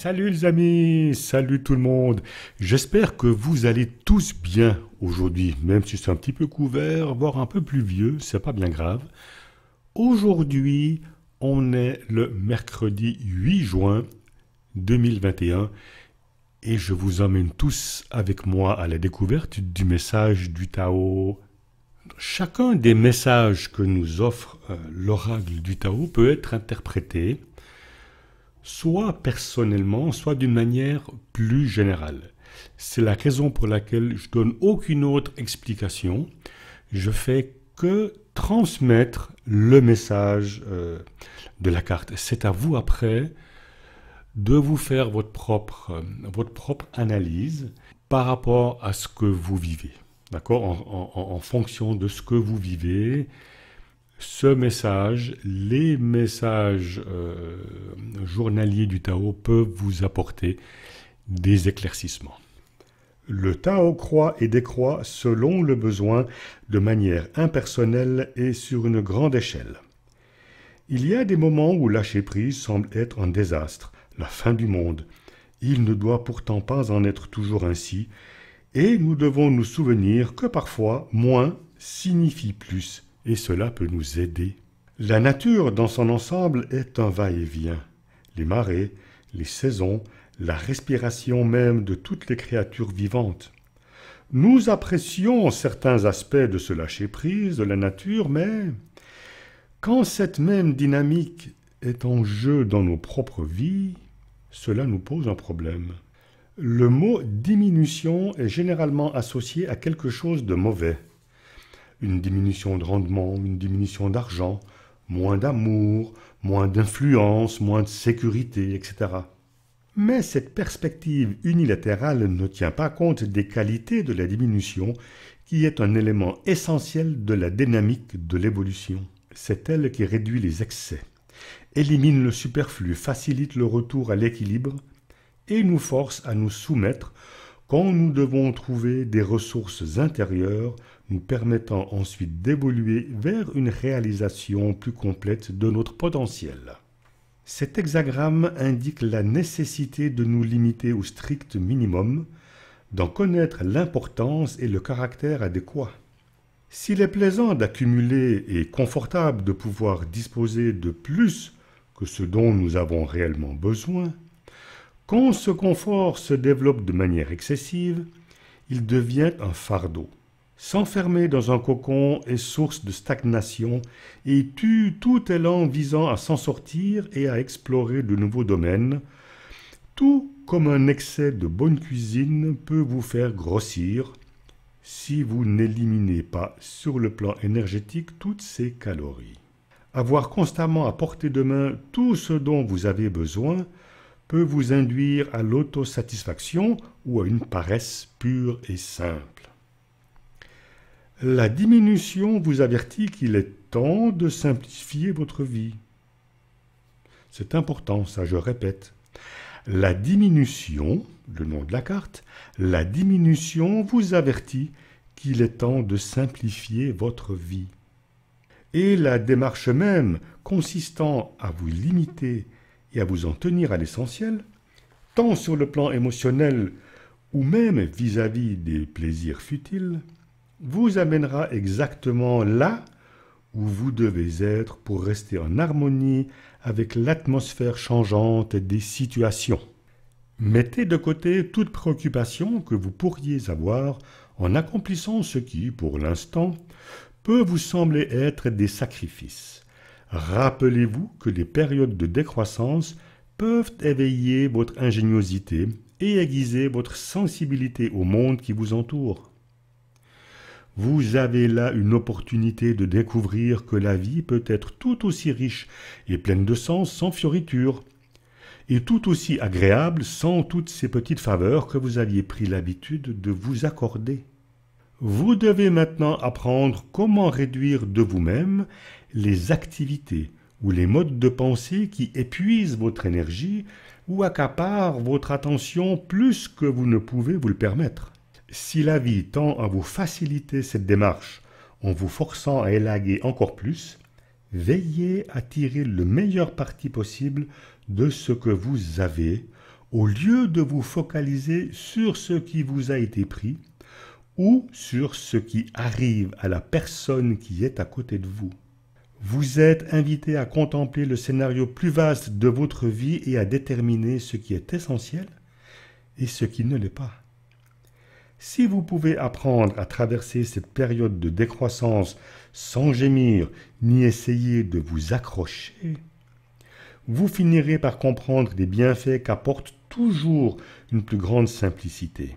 Salut les amis, salut tout le monde. J'espère que vous allez tous bien aujourd'hui, même si c'est un petit peu couvert, voire un peu pluvieux, c'est pas bien grave. Aujourd'hui, on est le mercredi 8 juin 2021 et je vous emmène tous avec moi à la découverte du message du Tao. Chacun des messages que nous offre euh, l'oracle du Tao peut être interprété soit personnellement, soit d'une manière plus générale. C'est la raison pour laquelle je donne aucune autre explication. Je fais que transmettre le message euh, de la carte. C'est à vous après de vous faire votre propre, euh, votre propre analyse par rapport à ce que vous vivez. D'accord en, fonction de ce que vous vivez ce message, les messages euh, journaliers du Tao peuvent vous apporter des éclaircissements. Le Tao croit et décroît selon le besoin, de manière impersonnelle et sur une grande échelle. Il y a des moments où lâcher prise semble être un désastre, la fin du monde. Il ne doit pourtant pas en être toujours ainsi, et nous devons nous souvenir que parfois moins signifie plus et cela peut nous aider. La nature dans son ensemble est un va-et-vient. Les marées, les saisons, la respiration même de toutes les créatures vivantes. Nous apprécions certains aspects de ce lâcher-prise de la nature, mais quand cette même dynamique est en jeu dans nos propres vies, cela nous pose un problème. Le mot diminution est généralement associé à quelque chose de mauvais une diminution de rendement, une diminution d'argent, moins d'amour, moins d'influence, moins de sécurité, etc. Mais cette perspective unilatérale ne tient pas compte des qualités de la diminution qui est un élément essentiel de la dynamique de l'évolution. C'est elle qui réduit les excès, élimine le superflu, facilite le retour à l'équilibre et nous force à nous soumettre quand nous devons trouver des ressources intérieures nous permettant ensuite d'évoluer vers une réalisation plus complète de notre potentiel. Cet hexagramme indique la nécessité de nous limiter au strict minimum, d'en connaître l'importance et le caractère adéquat. S'il est plaisant d'accumuler et confortable de pouvoir disposer de plus que ce dont nous avons réellement besoin, quand ce confort se développe de manière excessive, il devient un fardeau. S'enfermer dans un cocon est source de stagnation et tue tout élan visant à s'en sortir et à explorer de nouveaux domaines, tout comme un excès de bonne cuisine peut vous faire grossir si vous n'éliminez pas sur le plan énergétique toutes ces calories. Avoir constamment à portée de main tout ce dont vous avez besoin peut vous induire à l'autosatisfaction ou à une paresse pure et simple. La diminution vous avertit qu'il est temps de simplifier votre vie. C'est important, ça je répète. La diminution, le nom de la carte, la diminution vous avertit qu'il est temps de simplifier votre vie. Et la démarche même, consistant à vous limiter et à vous en tenir à l'essentiel, tant sur le plan émotionnel ou même vis-à-vis des plaisirs futiles, vous amènera exactement là où vous devez être pour rester en harmonie avec l'atmosphère changeante des situations. Mettez de côté toute préoccupation que vous pourriez avoir en accomplissant ce qui, pour l'instant, peut vous sembler être des sacrifices. Rappelez-vous que les périodes de décroissance peuvent éveiller votre ingéniosité et aiguiser votre sensibilité au monde qui vous entoure. Vous avez là une opportunité de découvrir que la vie peut être tout aussi riche et pleine de sens sans fioritures, et tout aussi agréable sans toutes ces petites faveurs que vous aviez pris l'habitude de vous accorder. Vous devez maintenant apprendre comment réduire de vous-même les activités ou les modes de pensée qui épuisent votre énergie ou accaparent votre attention plus que vous ne pouvez vous le permettre. Si la vie tend à vous faciliter cette démarche en vous forçant à élaguer encore plus, veillez à tirer le meilleur parti possible de ce que vous avez au lieu de vous focaliser sur ce qui vous a été pris ou sur ce qui arrive à la personne qui est à côté de vous. Vous êtes invité à contempler le scénario plus vaste de votre vie et à déterminer ce qui est essentiel et ce qui ne l'est pas. Si vous pouvez apprendre à traverser cette période de décroissance sans gémir ni essayer de vous accrocher, vous finirez par comprendre les bienfaits qu'apporte toujours une plus grande simplicité.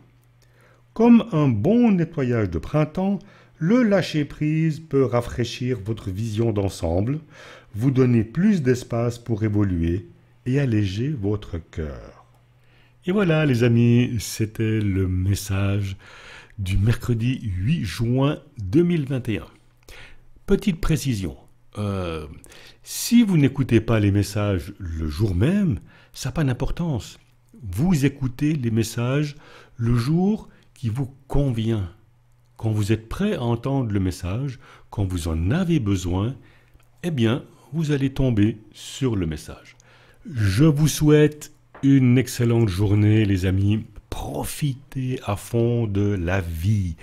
Comme un bon nettoyage de printemps, le lâcher-prise peut rafraîchir votre vision d'ensemble, vous donner plus d'espace pour évoluer et alléger votre cœur. Et voilà les amis, c'était le message du mercredi 8 juin 2021. Petite précision, euh, si vous n'écoutez pas les messages le jour même, ça n'a pas d'importance. Vous écoutez les messages le jour vous convient, quand vous êtes prêt à entendre le message, quand vous en avez besoin, eh bien, vous allez tomber sur le message. Je vous souhaite une excellente journée, les amis. Profitez à fond de la vie.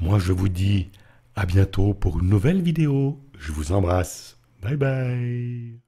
Moi, je vous dis à bientôt pour une nouvelle vidéo. Je vous embrasse. Bye bye.